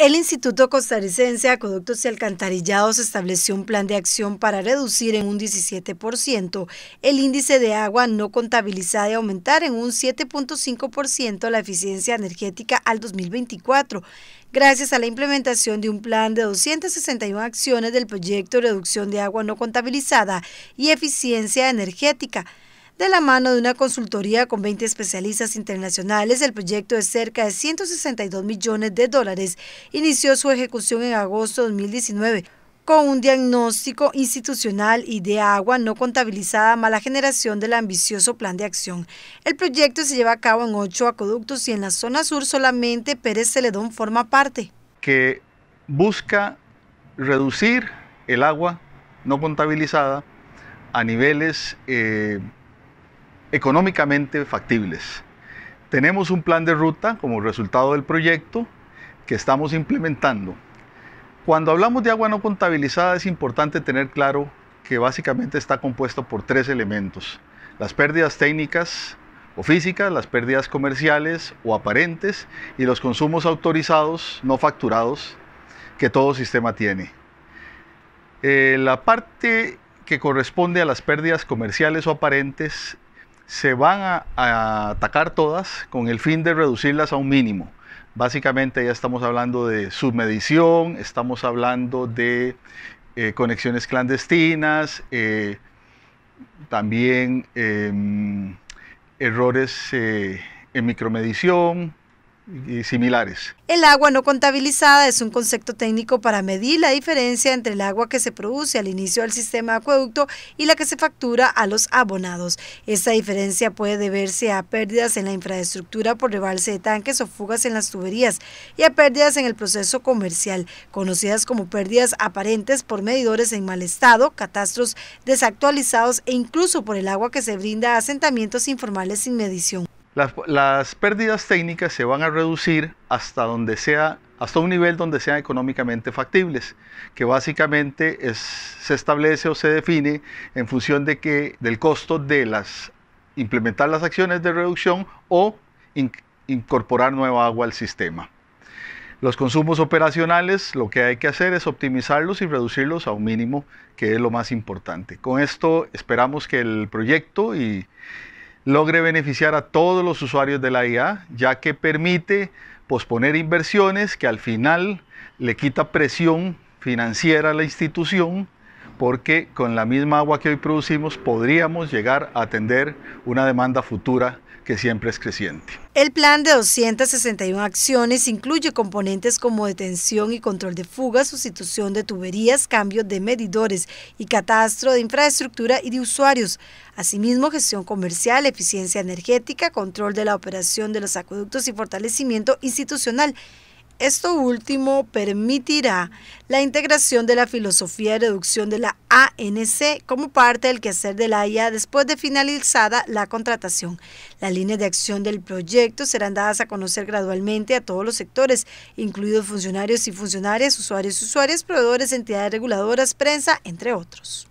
El Instituto Costarricense de Acueductos y Alcantarillados estableció un plan de acción para reducir en un 17% el índice de agua no contabilizada y aumentar en un 7.5% la eficiencia energética al 2024, gracias a la implementación de un plan de 261 acciones del proyecto Reducción de Agua No Contabilizada y Eficiencia Energética de la mano de una consultoría con 20 especialistas internacionales, el proyecto de cerca de 162 millones de dólares inició su ejecución en agosto de 2019 con un diagnóstico institucional y de agua no contabilizada mala generación del ambicioso plan de acción. El proyecto se lleva a cabo en ocho acueductos y en la zona sur solamente Pérez Celedón forma parte. Que busca reducir el agua no contabilizada a niveles eh, económicamente factibles. Tenemos un plan de ruta como resultado del proyecto que estamos implementando. Cuando hablamos de agua no contabilizada es importante tener claro que básicamente está compuesto por tres elementos. Las pérdidas técnicas o físicas, las pérdidas comerciales o aparentes y los consumos autorizados no facturados que todo sistema tiene. Eh, la parte que corresponde a las pérdidas comerciales o aparentes se van a, atacar todas con el fin de reducirlas a un mínimo. Básicamente ya estamos hablando de submedición, estamos hablando de eh, conexiones clandestinas, eh, también em, errores eh, en micromedición, el agua no contabilizada es un concepto técnico para medir la diferencia entre el agua que se produce al inicio del sistema de acueducto y la que se factura a los abonados. Esta diferencia puede deberse a pérdidas en la infraestructura por rebalse de tanques o fugas en las tuberías y a pérdidas en el proceso comercial, conocidas como pérdidas aparentes por medidores en mal estado, catastros desactualizados e incluso por el agua que se brinda a asentamientos informales sin medición. Las, pérdidas técnicas se van a reducir hasta donde sea hasta un nivel donde sean económicamente factibles, que básicamente se establece o se define en función de que, del costo de las, implementar las acciones de reducción o incorporar nueva agua al sistema. Los consumos operacionales, lo que hay que hacer es optimizarlos y reducirlos a un mínimo, que es lo más importante. Con esto esperamos que el proyecto y logre beneficiar a todos los usuarios de la IA, ya que permite posponer inversiones que al final le quita presión financiera a la institución, porque con la misma agua que hoy producimos podríamos llegar a atender una demanda futura que siempre es creciente. El plan de 261 acciones incluye componentes como detención y control de fugas, sustitución de tuberías, cambio de medidores y catastro de infraestructura y de usuarios. Asimismo, gestión comercial, eficiencia energética, control de la operación de los acueductos y fortalecimiento institucional. Esto último permitirá la integración de la filosofía de reducción de la ANC como parte del quehacer de la IA después de finalizada la contratación. Las líneas de acción del proyecto serán dadas a conocer gradualmente a todos los sectores, incluidos funcionarios y funcionarias, usuarios y usuarias, proveedores, entidades reguladoras, prensa, entre otros.